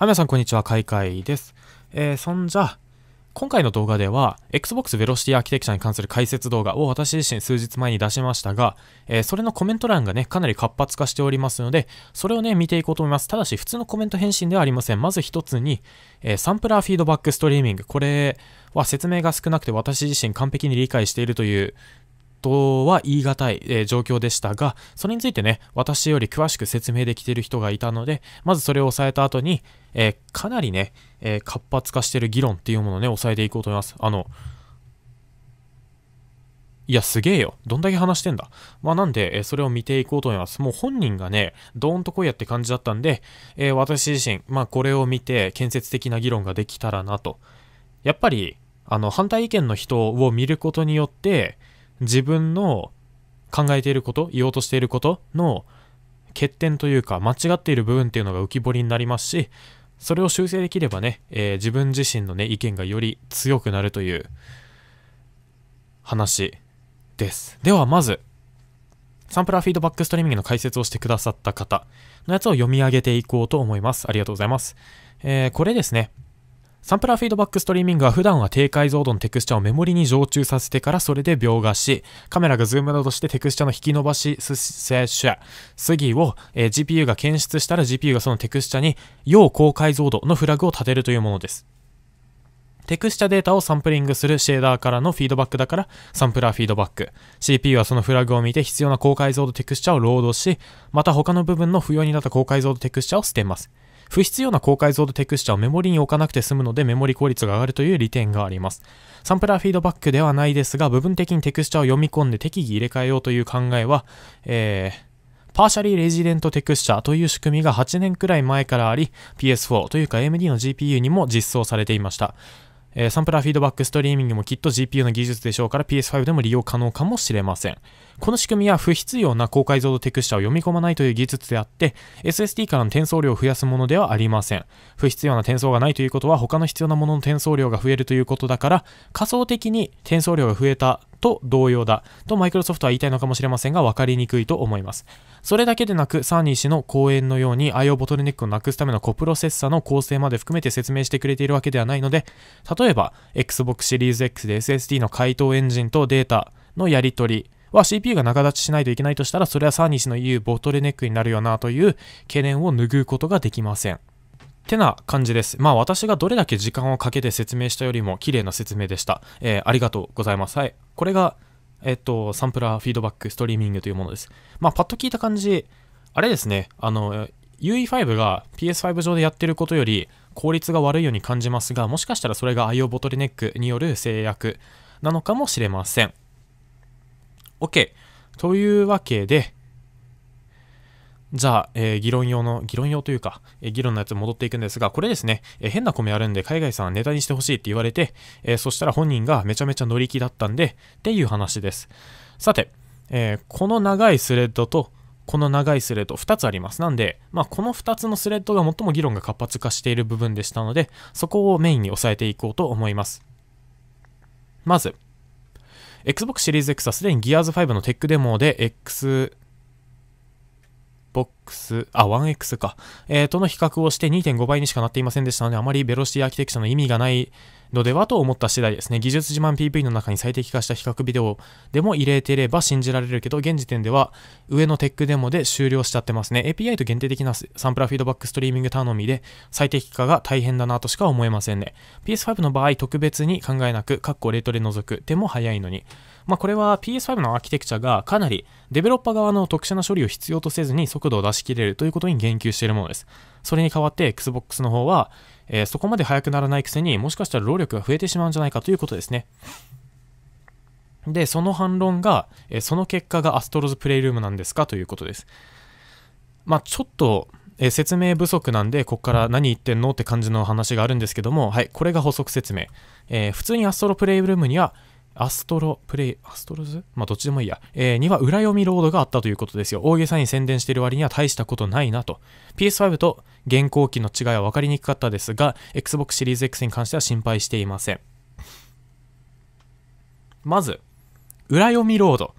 はい、皆さん、こんにちは。かいかいです。えー、そんじゃ、今回の動画では、Xbox Velocity Architecture に関する解説動画を私自身数日前に出しましたが、えー、それのコメント欄がね、かなり活発化しておりますので、それをね、見ていこうと思います。ただし、普通のコメント返信ではありません。まず一つに、えー、サンプラーフィードバックストリーミング。これは説明が少なくて私自身完璧に理解しているというとは言い難い、えー、状況でしたが、それについてね、私より詳しく説明できている人がいたので、まずそれを抑えた後に、えー、かなりね、えー、活発化している議論っていうものをね、抑えていこうと思います。あの、いや、すげえよ。どんだけ話してんだ。まあ、なんで、えそれを見ていこうと思います。もう本人がね、どーんとこいやって感じだったんで、え私自身、まあ、これを見て、建設的な議論ができたらなと。やっぱり、あの、反対意見の人を見ることによって、自分の考えていること言おうとしていることの欠点というか間違っている部分っていうのが浮き彫りになりますしそれを修正できればね、えー、自分自身のね意見がより強くなるという話ですではまずサンプラーフィードバックストリーミングの解説をしてくださった方のやつを読み上げていこうと思いますありがとうございます、えー、これですねサンプラーフィードバックストリーミングは普段は低解像度のテクスチャをメモリに常駐させてからそれで描画し、カメラがズームなどしてテクスチャの引き伸ばし、す、せ、しゃ、すぎを、えー、GPU が検出したら GPU がそのテクスチャに要高解像度のフラグを立てるというものです。テクスチャデータをサンプリングするシェーダーからのフィードバックだからサンプラーフィードバック。CPU はそのフラグを見て必要な高解像度テクスチャをロードし、また他の部分の不要になった高解像度テクスチャを捨てます。不必要な高解像度テクスチャをメモリに置かなくて済むのでメモリ効率が上がるという利点があります。サンプラーフィードバックではないですが、部分的にテクスチャを読み込んで適宜入れ替えようという考えは、えー、パーシャリーレジデントテクスチャという仕組みが8年くらい前からあり、PS4 というか AMD の GPU にも実装されていました。えー、サンプラーフィードバックストリーミングもきっと GPU の技術でしょうから PS5 でも利用可能かもしれません。この仕組みは不必要な高解像度テクスチャを読み込まないという技術であって、SSD からの転送量を増やすものではありません。不必要な転送がないということは、他の必要なものの転送量が増えるということだから、仮想的に転送量が増えたと同様だとマイクロソフトは言いたいのかもしれませんが分かりにくいと思います。それだけでなくサーニー氏の講演のように IO ボトルネックをなくすためのコプロセッサの構成まで含めて説明してくれているわけではないので例えば Xbox シリーズ X で SSD の回答エンジンとデータのやり取りは CPU が長立ちしないといけないとしたら、それはサーニスの言うボトルネックになるよなという懸念を拭うことができません。てな感じです。まあ私がどれだけ時間をかけて説明したよりも綺麗な説明でした。えー、ありがとうございます。はい。これが、えっと、サンプラーフィードバックストリーミングというものです。まあパッと聞いた感じ、あれですね、あの、UE5 が PS5 上でやってることより効率が悪いように感じますが、もしかしたらそれが IO ボトルネックによる制約なのかもしれません。OK。というわけで、じゃあ、えー、議論用の、議論用というか、えー、議論のやつ戻っていくんですが、これですね、えー、変な米あるんで、海外さんはネタにしてほしいって言われて、えそしたら本人がめちゃめちゃ乗り気だったんで、っていう話です。さて、えこの長いスレッドと、この長いスレッド2つあります。なんで、まあ、この2つのスレッドが最も議論が活発化している部分でしたので、そこをメインに押さえていこうと思います。まず、Xbox シリーズ X はすでに Gears5 のテックデモで Xbox 1X、あ、1X か、えー、との比較をして2.5倍にしかなっていませんでしたので、あまりベロシティアーキテクチャの意味がないのではと思った次第ですね。技術自慢 PV の中に最適化した比較ビデオでも入れてれば信じられるけど、現時点では上のテックデモで終了しちゃってますね。API と限定的なサンプラフィードバックストリーミング頼みで最適化が大変だなとしか思えませんね。PS5 の場合、特別に考えなく、カッコレートで除く手も早いのに。まあこれは PS5 のアーキテクチャがかなりデベロッパ側の特殊な処理を必要とせずに速度を出ししきれるということに言及しているものです。それに代わって Xbox の方は、えー、そこまで速くならないくせにもしかしたら労力が増えてしまうんじゃないかということですね。で、その反論が、えー、その結果がアストロズプレイルームなんですかということです。まあ、ちょっと、えー、説明不足なんで、こっから何言ってんのって感じの話があるんですけども、はい、これが補足説明。えー、普通にアストロプレイルームには、アストロプレイ、アストロズまあ、どっちでもいいや。えー、には裏読みロードがあったということですよ。大げさに宣伝してる割には大したことないなと。PS5 と現行機の違いは分かりにくかったですが、Xbox シリーズ X に関しては心配していません。まず、裏読みロード。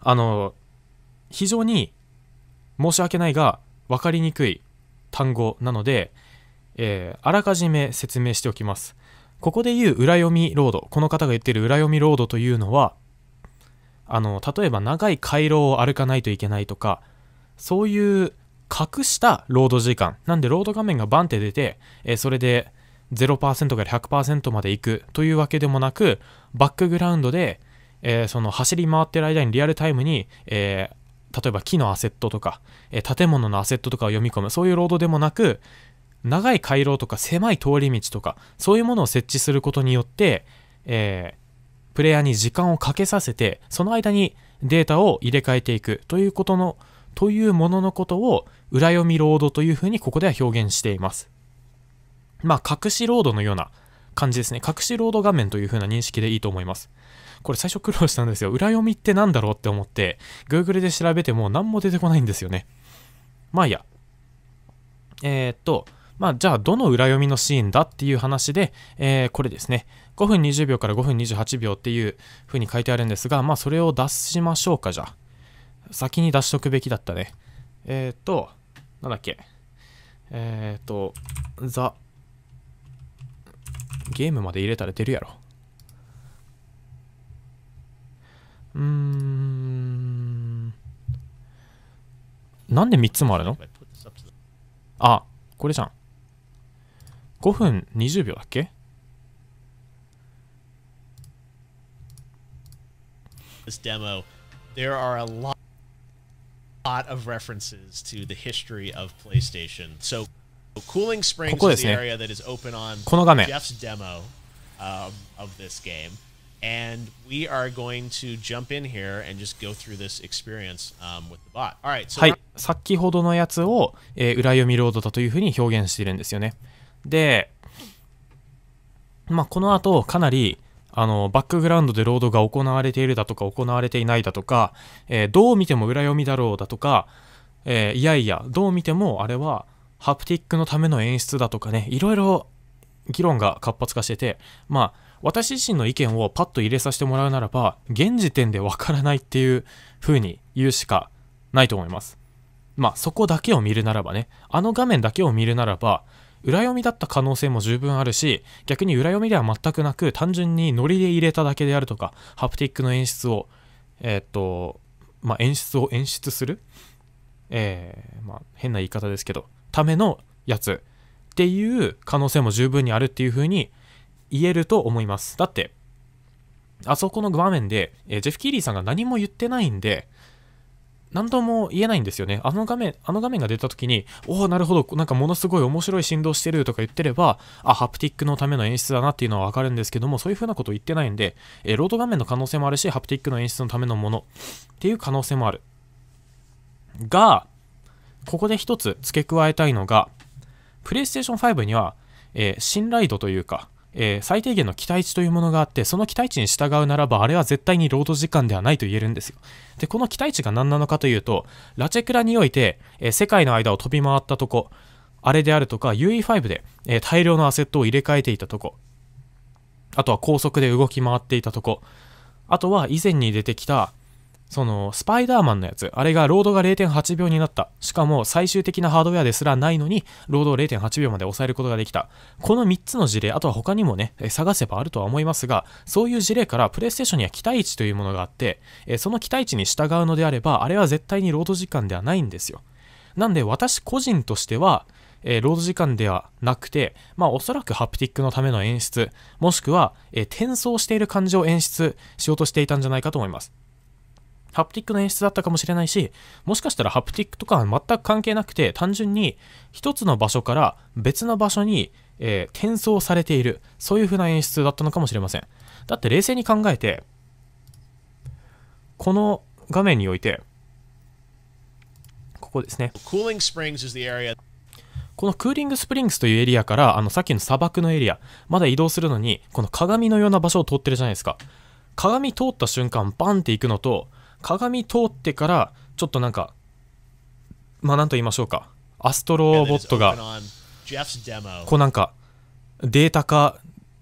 あの、非常に申し訳ないが、分かりにくい単語なので、えー、あらかじめ説明しておきます。ここで言う裏読みロード、この方が言ってる裏読みロードというのは、あの、例えば長い回廊を歩かないといけないとか、そういう隠したロード時間。なんでロード画面がバンって出て、えー、それで0%から100%まで行くというわけでもなく、バックグラウンドで、えー、その走り回ってる間にリアルタイムに、えー、例えば木のアセットとか、え建物のアセットとかを読み込む、そういうロードでもなく、長い回廊とか狭い通り道とかそういうものを設置することによって、えー、プレイヤーに時間をかけさせてその間にデータを入れ替えていくということのというもののことを裏読みロードというふうにここでは表現していますまあ隠しロードのような感じですね隠しロード画面というふうな認識でいいと思いますこれ最初苦労したんですよ裏読みって何だろうって思って Google で調べても何も出てこないんですよねまあいいやえー、っとまあ、じゃあどの裏読みのシーンだっていう話で、えー、これですね、5分20秒から5分28秒っていうふうに書いてあるんですが、まあ、それを出しましょうか、じゃあ。先に出しとくべきだったね。えっ、ー、と、なんだっけ。えっ、ー、と、ザ、ゲームまで入れたら出るやろ。うーん。なんで3つもあるのあ、これじゃん。5分20秒だっけここですね。この画面。はい。さっきほどのやつを、え裏読みロードだというふうに表現しているんですよね。で、まあ、この後、かなり、あの、バックグラウンドでロードが行われているだとか、行われていないだとか、えー、どう見ても裏読みだろうだとか、えー、いやいや、どう見てもあれは、ハプティックのための演出だとかね、いろいろ議論が活発化してて、まあ、私自身の意見をパッと入れさせてもらうならば、現時点でわからないっていう風に言うしかないと思います。まあ、そこだけを見るならばね、あの画面だけを見るならば、裏読みだった可能性も十分あるし逆に裏読みでは全くなく単純にノリで入れただけであるとかハプティックの演出をえー、っとまあ演出を演出するえー、まあ変な言い方ですけどためのやつっていう可能性も十分にあるっていう風に言えると思いますだってあそこの場面で、えー、ジェフ・キーリーさんが何も言ってないんで何度も言えないんですよね。あの画面、あの画面が出た時に、おお、なるほど、なんかものすごい面白い振動してるとか言ってれば、あ、ハプティックのための演出だなっていうのはわかるんですけども、そういう風なこと言ってないんで、えー、ロード画面の可能性もあるし、ハプティックの演出のためのものっていう可能性もある。が、ここで一つ付け加えたいのが、PlayStation 5には、えー、信頼度というか、えー、最低限の期待値というものがあってその期待値に従うならばあれは絶対に労働時間ではないと言えるんですよでこの期待値が何なのかというとラチェクラにおいて、えー、世界の間を飛び回ったとこあれであるとか UE5 で、えー、大量のアセットを入れ替えていたとこあとは高速で動き回っていたとこあとは以前に出てきた、その、スパイダーマンのやつ、あれがロードが0.8秒になった。しかも最終的なハードウェアですらないのに、ロードを0.8秒まで抑えることができた。この3つの事例、あとは他にもね、探せばあるとは思いますが、そういう事例からプレイステーションには期待値というものがあって、その期待値に従うのであれば、あれは絶対にロード時間ではないんですよ。なんで私個人としては、えー、ロード時間ではなくて、まあおそらくハプティックのための演出、もしくは、えー、転送している感じを演出しようとしていたんじゃないかと思います。ハプティックの演出だったかもしれないし、もしかしたらハプティックとかは全く関係なくて、単純に一つの場所から別の場所に、えー、転送されている、そういう風な演出だったのかもしれません。だって冷静に考えて、この画面において、ここですね。このクーリングスプリングスというエリアからあのさっきの砂漠のエリアまだ移動するのにこの鏡のような場所を通ってるじゃないですか鏡通った瞬間バンって行くのと鏡通ってからちょっとなんかまあなんと言いましょうかアストロボットがこうなんかデータ化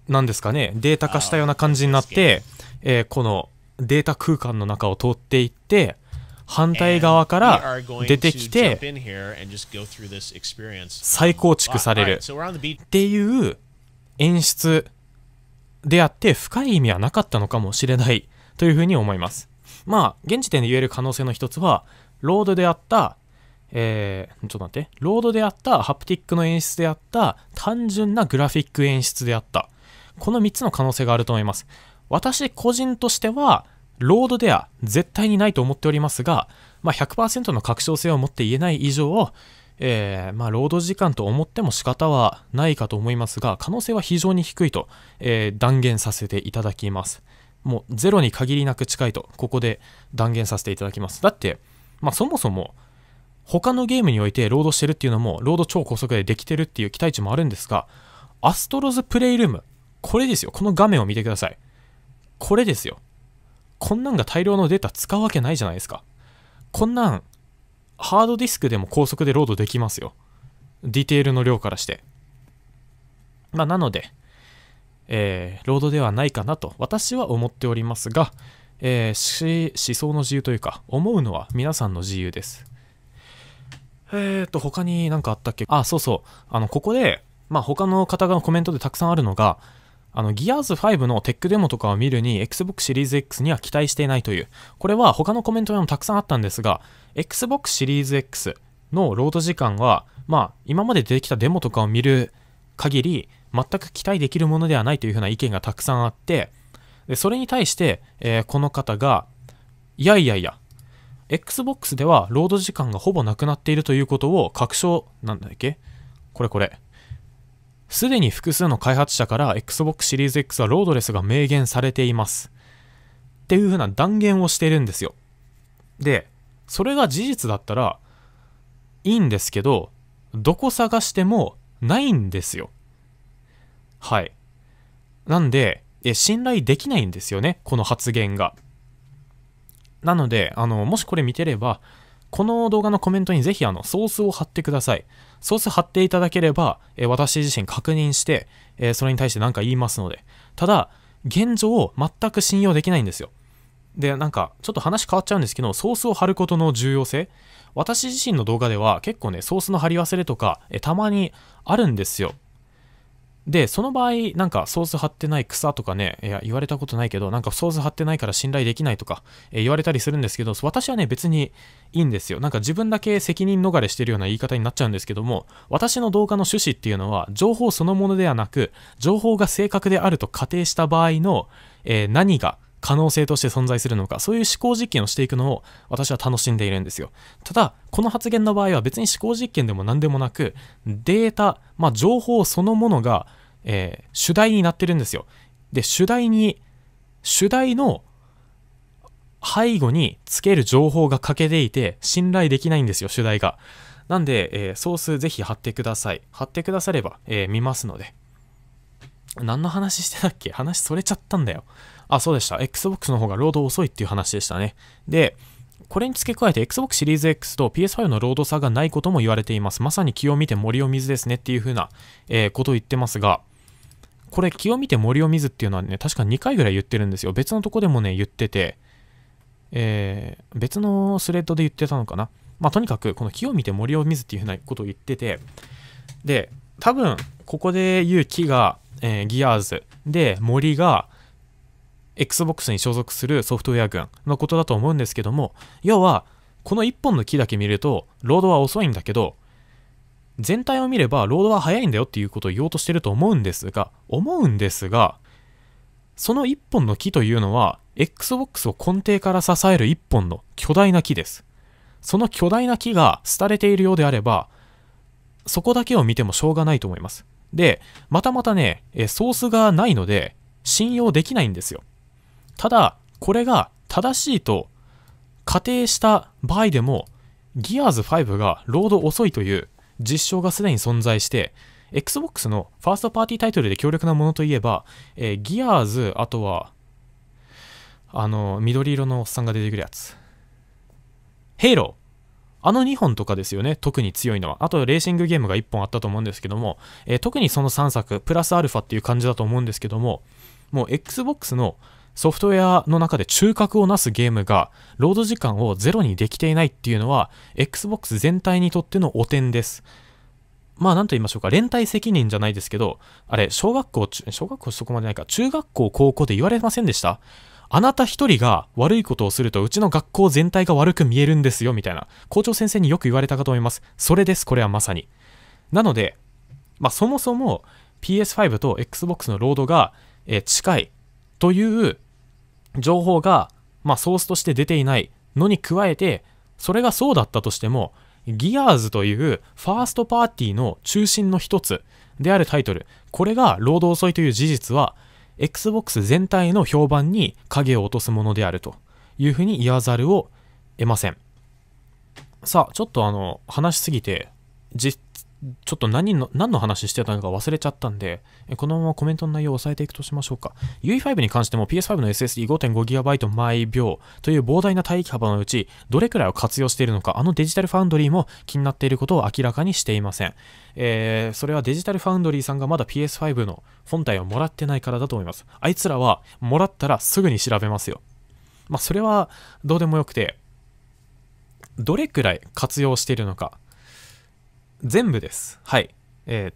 なんですかねデータ化したような感じになって、えー、このデータ空間の中を通っていって反対側から出てきて再構築されるっていう演出であって深い意味はなかったのかもしれないというふうに思いますまあ、現時点で言える可能性の一つは、ロードであった、えー、ちょっと待って、ロードであった、ハプティックの演出であった、単純なグラフィック演出であった。この3つの可能性があると思います。私個人としては、ロードでは絶対にないと思っておりますが、まあ、100%の確証性を持って言えない以上、えー、まあ、ード時間と思っても仕方はないかと思いますが、可能性は非常に低いと、えー、断言させていただきます。もうゼロに限りなく近いと、ここで断言させていただきます。だって、まあ、そもそも、他のゲームにおいてロードしてるっていうのも、ロード超高速でできてるっていう期待値もあるんですが、アストロズプレイルーム、これですよ。この画面を見てください。これですよ。こんなんが大量のデータ使うわけないじゃないですか。こんなん、ハードディスクでも高速でロードできますよ。ディテールの量からして。まあ、なので、えー、労働ではないかなと私は思っておりますが、えー、思想の自由というか思うのは皆さんの自由ですえーと他に何かあったっけあそうそうあのここでまあ他の方がコメントでたくさんあるのがあの、ギアーズ5のテックデモとかを見るに Xbox シリーズ X には期待していないという。これは他のコメントでもたくさんあったんですが、Xbox シリーズ X のロード時間は、まあ、今まで出てきたデモとかを見る限り、全く期待できるものではないというふうな意見がたくさんあってでそれに対して、えー、この方がいやいやいや XBOX ではロード時間がほぼなくなっているということを確証なんだっけこれこれすでに複数の開発者から Xbox シリーズ X はロードレスが明言されていますっていうふうな断言をしてるんですよでそれが事実だったらいいんですけどどこ探してもないんですよはい。なんで、え信頼できないんですよね、この発言が。なので、あの、もしこれ見てれば、この動画のコメントにぜひあのソースを貼ってください。ソース貼っていただければ、え私自身確認して、えそれに対して何か言いますので。ただ、現状全く信用できないんですよ。で、なんか、ちょっと話変わっちゃうんですけど、ソースを貼ることの重要性。私自身の動画では結構ね、ソースの貼り忘れとか、えたまにあるんですよ。で、その場合、なんかソース貼ってない草とかね、いや、言われたことないけど、なんかソース貼ってないから信頼できないとか、え言われたりするんですけど、私はね、別にいいんですよ。なんか自分だけ責任逃れしてるような言い方になっちゃうんですけども、私の動画の趣旨っていうのは、情報そのものではなく、情報が正確であると仮定した場合の、えー、何が可能性として存在するのか、そういう思考実験をしていくのを私は楽しんでいるんですよ。ただ、この発言の場合は別に思考実験でも何でもなく、データ、まあ、情報そのものが、えー、主題になってるんですよ。で、主題に、主題の背後につける情報が欠けていて、信頼できないんですよ、主題が。なんで、えー、ソースぜひ貼ってください。貼ってくだされば、えー、見ますので。何の話してたっけ話それちゃったんだよ。あ、そうでした。Xbox の方がロード遅いっていう話でしたね。で、これに付け加えて Xbox シリーズ X と PS5 のロード差がないことも言われています。まさに気を見て森を水ですねっていう風な、えー、ことを言ってますが、これ気を見て森を水っていうのはね、確か2回ぐらい言ってるんですよ。別のとこでもね、言ってて、えー、別のスレッドで言ってたのかな。まあ、とにかく、この木を見て森を見ずっていうふうなことを言ってて、で、多分、ここで言う木が、えー、ギアーズで、森が、Xbox に所属するソフトウェア群のことだと思うんですけども、要は、この1本の木だけ見ると、ロードは遅いんだけど、全体を見ればロードは速いんだよっていうことを言おうとしてると思うんですが、思うんですが、その1本の木というのは、Xbox を根底から支える1本の巨大な木です。その巨大な木が廃れているようであれば、そこだけを見てもしょうがないと思います。で、またまたね、ソースがないので、信用できないんですよ。ただ、これが正しいと仮定した場合でも、Gears 5がロード遅いという実証がすでに存在して、Xbox のファーストパーティータイトルで強力なものといえば、えー、Gears、あとは、あの、緑色のおっさんが出てくるやつ。ヘイロー。あの2本とかですよね、特に強いのは。あと、レーシングゲームが1本あったと思うんですけども、えー、特にその3作、プラスアルファっていう感じだと思うんですけども、もう Xbox のソフトウェアの中で中核をなすゲームがロード時間をゼロにできていないっていうのは Xbox 全体にとっての汚点です。まあ何と言いましょうか、連帯責任じゃないですけど、あれ、小学校、小学校そこまでないか、中学校、高校で言われませんでしたあなた一人が悪いことをするとうちの学校全体が悪く見えるんですよ、みたいな。校長先生によく言われたかと思います。それです、これはまさに。なので、まあそもそも PS5 と Xbox のロードが、え近いという情報が、まあ、ソースとして出ていないのに加えてそれがそうだったとしてもギアーズというファーストパーティーの中心の一つであるタイトルこれが労働遅いという事実は Xbox 全体の評判に影を落とすものであるというふうに言わざるを得ませんさあちょっとあの話しすぎて実ちょっと何の何の話してたのか忘れちゃったんで、このままコメントの内容を抑えていくとしましょうか。UE5 に関しても PS5 の SSD5.5GB 毎秒という膨大な帯域幅のうち、どれくらいを活用しているのか、あのデジタルファウンドリーも気になっていることを明らかにしていません。えー、それはデジタルファウンドリーさんがまだ PS5 の本体をもらってないからだと思います。あいつらはもらったらすぐに調べますよ。まあ、それはどうでもよくて、どれくらい活用しているのか、全部です。はい。えー、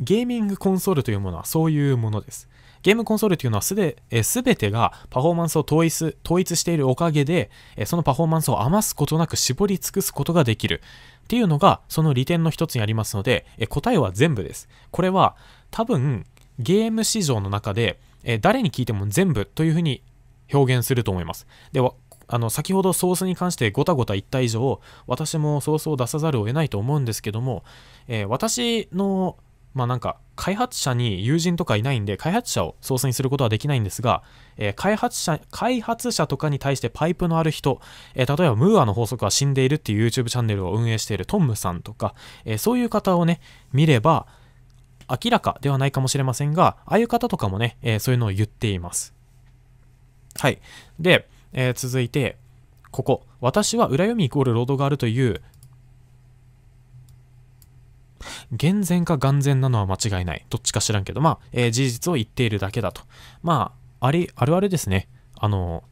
ゲーミングコンソールというものはそういうものです。ゲームコンソールというのはすで、えー、全てがパフォーマンスを統一統一しているおかげで、えー、そのパフォーマンスを余すことなく絞り尽くすことができるっていうのがその利点の一つにありますので、えー、答えは全部です。これは多分ゲーム市場の中で、え誰に聞いても全部というふうに表現すると思います。では、あの先ほどソースに関してごたごた言った以上私もソースを出さざるを得ないと思うんですけども、えー、私のまあなんか開発者に友人とかいないんで開発者をソースにすることはできないんですが、えー、開発者開発者とかに対してパイプのある人、えー、例えばムーアの法則は死んでいるっていう YouTube チャンネルを運営しているトンムさんとか、えそういう方をね見れば明らかではないかもしれませんがああいう方とかもね、えそういうのを言っていますはいでえー、続いて、ここ。私は裏読みイコール労働があるという、厳然か眼前なのは間違いない。どっちか知らんけど、まあ、えー、事実を言っているだけだと。まあ、あり、あるあるですね。あの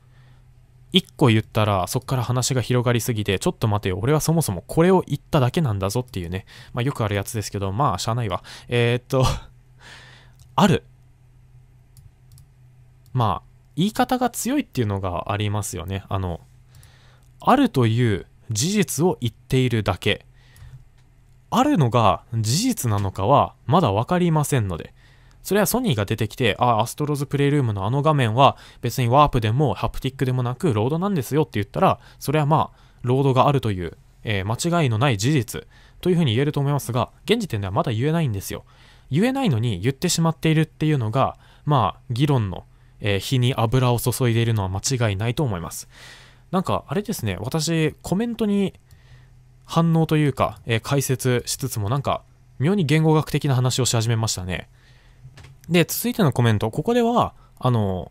一個言ったらそっから話が広がりすぎて、ちょっと待てよ、俺はそもそもこれを言っただけなんだぞっていうね。まあよくあるやつですけど、まあしゃあないわ。えー、っと ある。まあ言い方が強いっていうのがありますよね。あの、あるという事実を言っているだけ。あるのが事実なのかはまだ分かりませんので。それはソニーが出てきて、あ、アストロズプレイルームのあの画面は別にワープでもハプティックでもなくロードなんですよって言ったら、それはまあ、ロードがあるという、えー、間違いのない事実というふうに言えると思いますが、現時点ではまだ言えないんですよ。言えないのに言ってしまっているっていうのが、まあ、議論のえー、火に油を注いでいるのは間違いないと思います。なんか、あれですね、私、コメントに反応というか、えー、解説しつつも、なんか、妙に言語学的な話をし始めましたね。で、続いてのコメント、ここでは、あの、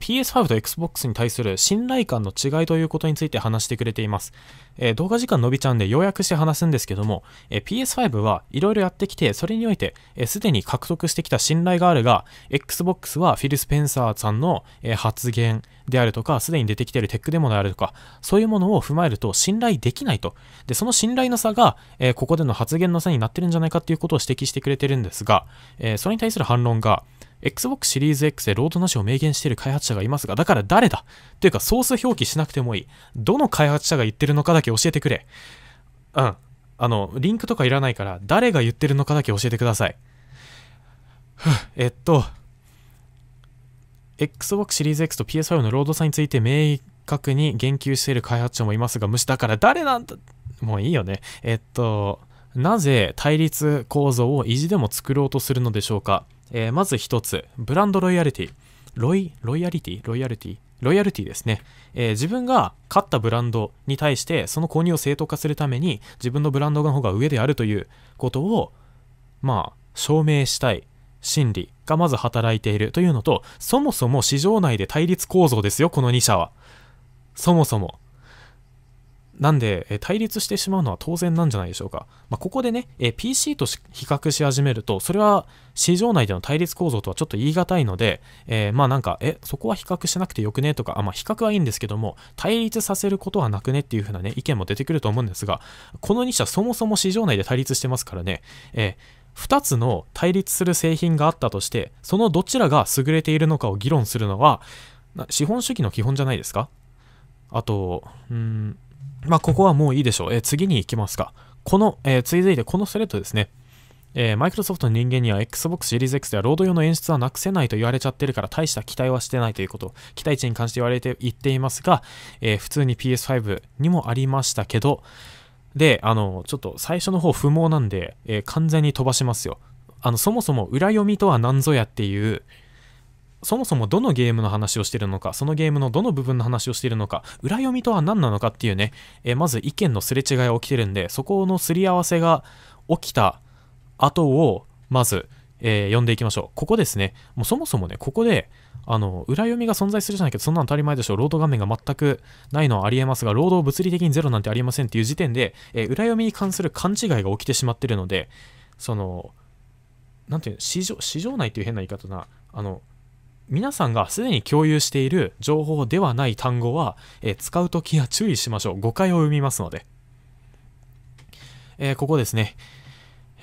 PS5 と Xbox に対する信頼感の違いということについて話してくれています。えー、動画時間伸びちゃうんで要約して話すんですけども、えー、PS5 はいろいろやってきて、それにおいて、す、で、に獲得してきた信頼があるが、Xbox はフィル・スペンサーさんの、えー、発言であるとか、すでに出てきているテックデモであるとか、そういうものを踏まえると信頼できないと。で、その信頼の差が、えー、ここでの発言の差になってるんじゃないかということを指摘してくれてるんですが、えー、それに対する反論が、Xbox シリーズ X でロードなしを明言している開発者がいますが、だから誰だというかソース表記しなくてもいい。どの開発者が言ってるのかだけ教えてくれ。うん。あの、リンクとかいらないから、誰が言ってるのかだけ教えてください。えっと、Xbox シリーズ X と PS5 のロード差について明確に言及している開発者もいますが、無視だから誰なんだもういいよね。えっと、なぜ対立構造を意地でも作ろうとするのでしょうかえー、まず1つ、ブランドロイヤリティ。ロイ、ロイヤリティロイヤリティロイヤルティですね、えー、自分が買ったブランドに対してその購入を正当化するために自分のブランドの方が上であるということをまあ証明したい心理がまず働いているというのとそもそも市場内で対立構造ですよこの2社はそもそもなんで、え対立してしまうのは当然なんじゃないでしょうか。まあ、ここでね、え PC と比較し始めると、それは市場内での対立構造とはちょっと言い難いので、えー、まあなんか、え、そこは比較しなくてよくねとか、あまあ、比較はいいんですけども、対立させることはなくねっていう風なね、意見も出てくると思うんですが、この2社そもそも市場内で対立してますからね、えー2つの対立する製品があったとして、そのどちらが優れているのかを議論するのは、資本主義の基本じゃないですかあと、うん、まあ、ここはもういいでしょう。えー、次に行きますか。この、えー、続いてこのスレッドですね。えマイクロソフトの人間には Xbox シリーズ X ではロード用の演出はなくせないと言われちゃってるから大した期待はしてないということ、期待値に関して言われて言っていますが、えー、普通に PS5 にもありましたけど、で、あの、ちょっと最初の方不毛なんで、えー、完全に飛ばしますよ。あの、そもそも裏読みとは何ぞやっていう、そもそもどのゲームの話をしているのか、そのゲームのどの部分の話をしているのか、裏読みとは何なのかっていうね、えまず意見のすれ違いが起きてるんで、そこのすり合わせが起きた後を、まず、えー、読んでいきましょう。ここですね。もうそもそもね、ここで、あの、裏読みが存在するじゃないけど、そんなの当たり前でしょ。ロード画面が全くないのはありえますが、ロードを物理的にゼロなんてありませんっていう時点で、えー、裏読みに関する勘違いが起きてしまってるので、その、なんていうの、市場、市場内っていう変な言い方な、あの、皆さんがすでに共有している情報ではない単語は、え使うときは注意しましょう。誤解を生みますので。えー、ここですね。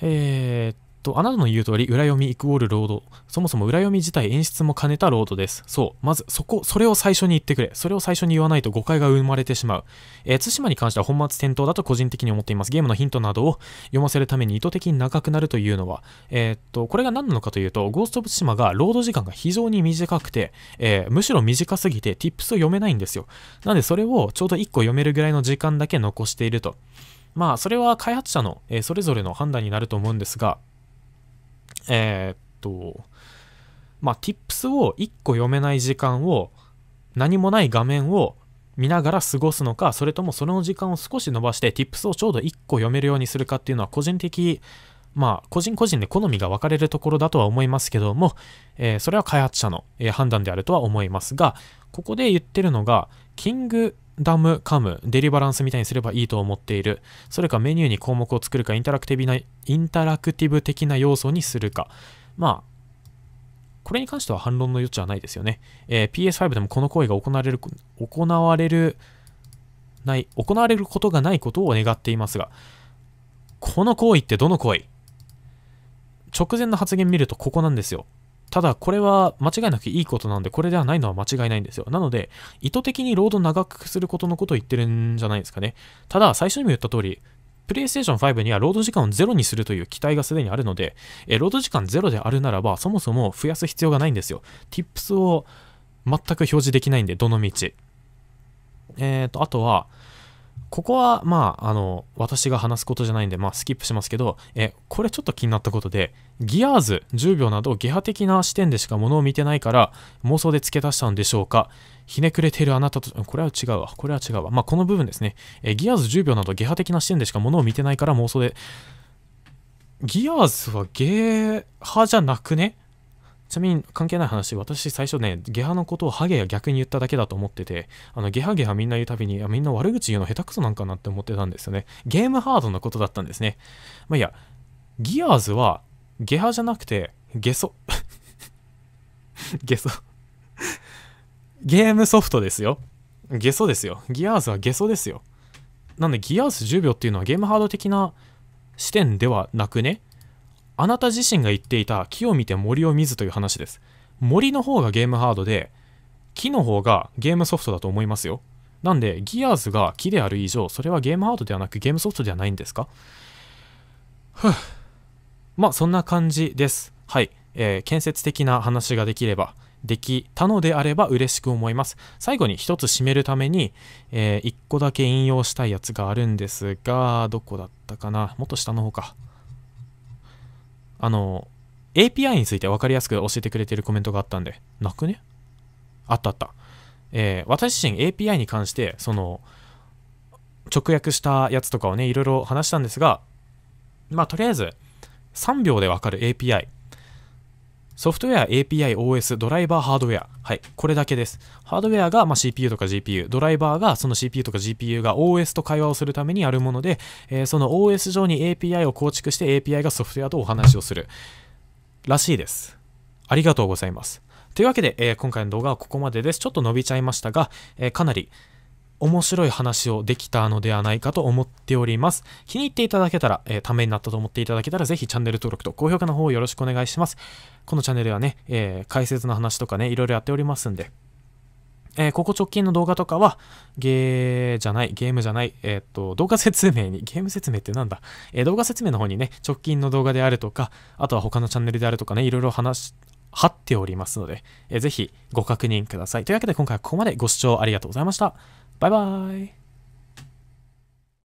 えー、っと、あなたの言う通り、裏読みイクオールロード。そもそも裏読み自体演出も兼ねたロードです。そう。まず、そこ、それを最初に言ってくれ。それを最初に言わないと誤解が生まれてしまう。えー、対馬に関しては本末転倒だと個人的に思っています。ゲームのヒントなどを読ませるために意図的に長くなるというのは、えー、っと、これが何なのかというと、ゴースト・オブ・対馬がロード時間が非常に短くて、えー、むしろ短すぎて、Tips を読めないんですよ。なんで、それをちょうど1個読めるぐらいの時間だけ残していると。まあ、それは開発者の、えそれぞれの判断になると思うんですが、えー、っと、まあ、tips を1個読めない時間を何もない画面を見ながら過ごすのか、それともその時間を少し伸ばして tips をちょうど1個読めるようにするかっていうのは個人的、まあ、個人個人で好みが分かれるところだとは思いますけども、えー、それは開発者の、え判断であるとは思いますが、ここで言ってるのが、キングダムカム、デリバランスみたいにすればいいと思っている。それかメニューに項目を作るか、インタラクティブな、インタラクティブ的な要素にするか。まあ、これに関しては反論の余地はないですよね。えー、PS5 でもこの行為が行われる、行われる、ない、行われることがないことを願っていますが、この行為ってどの行為直前の発言見るとここなんですよ。ただこれは間違いなくいいことなんでこれではないのは間違いないんですよなので意図的にロード長くすることのことを言ってるんじゃないですかねただ最初にも言った通りプレイステーション5にはロード時間をゼロにするという期待がすでにあるので、えロード時間ゼロであるならば、そもそも増やす必要がないんですよ。tips を全く表示できないんで、どの道。えっ、ー、と、あとは、ここは、まあ、あの、私が話すことじゃないんで、まあ、スキップしますけど、え、これちょっと気になったことで、ギアーズ10秒など、ゲハ的な視点でしかものを見てないから、妄想で付け足したんでしょうか。ひねくれているあなたと、これは違うわ、これは違うわ。まあ、この部分ですね。え、ギアーズ10秒など、ゲハ的な視点でしかものを見てないから妄想で付け足したんでしょうかひねくれてるあなたとこれは違うわこれは違うわまあこの部分ですねえギアーズ1 0秒などゲハ的な視点でしかものを見てないから妄想でギアーズはゲー派じゃなくねちなみに関係ない話、私最初ね、ゲハのことをハゲや逆に言っただけだと思ってて、あの、ゲハゲハみんな言うたびに、みんな悪口言うの下手くそなんかなって思ってたんですよね。ゲームハードのことだったんですね。まあ、いや、ギアーズは、ゲハじゃなくて、ゲソ。ゲソ。ゲームソフトですよ。ゲソですよ。ギアーズはゲソですよ。なんで、ギアーズ10秒っていうのはゲームハード的な視点ではなくねあなた自身が言っていた木を見て森を見ずという話です森の方がゲームハードで木の方がゲームソフトだと思いますよなんでギアーズが木である以上それはゲームハードではなくゲームソフトではないんですかふぅまあそんな感じですはいえー、建設的な話ができればできたのであれば嬉しく思います。最後に一つ締めるために、えー、一個だけ引用したいやつがあるんですが、どこだったかなもっと下の方か。あの、API について分かりやすく教えてくれてるコメントがあったんで、なくねあったあった。えー、私自身 API に関して、その、直訳したやつとかをね、いろいろ話したんですが、まあ、とりあえず、3秒でわかる API ソフトウェア、API、OS、ドライバー、ハードウェア。はい。これだけです。ハードウェアが、ま CPU とか GPU、ドライバーがその CPU とか GPU が OS と会話をするためにあるもので、えー、その OS 上に API を構築して API がソフトウェアとお話をする。らしいです。ありがとうございます。というわけで、えー、今回の動画はここまでです。ちょっと伸びちゃいましたが、えー、かなり面白い話をできたのではないかと思っております。気に入っていただけたら、えー、ためになったと思っていただけたら、ぜひチャンネル登録と高評価の方をよろしくお願いします。このチャンネルはね、えー、解説の話とかね、いろいろやっておりますんで、えー、ここ直近の動画とかは、ゲーじゃない、ゲームじゃない、えー、っと、動画説明に、ゲーム説明ってなんだ、え動画説明の方にね、直近の動画であるとか、あとは他のチャンネルであるとかね、いろいろ話、貼っておりますので、えー、ぜひご確認ください。というわけで今回はここまでご視聴ありがとうございました。拜拜。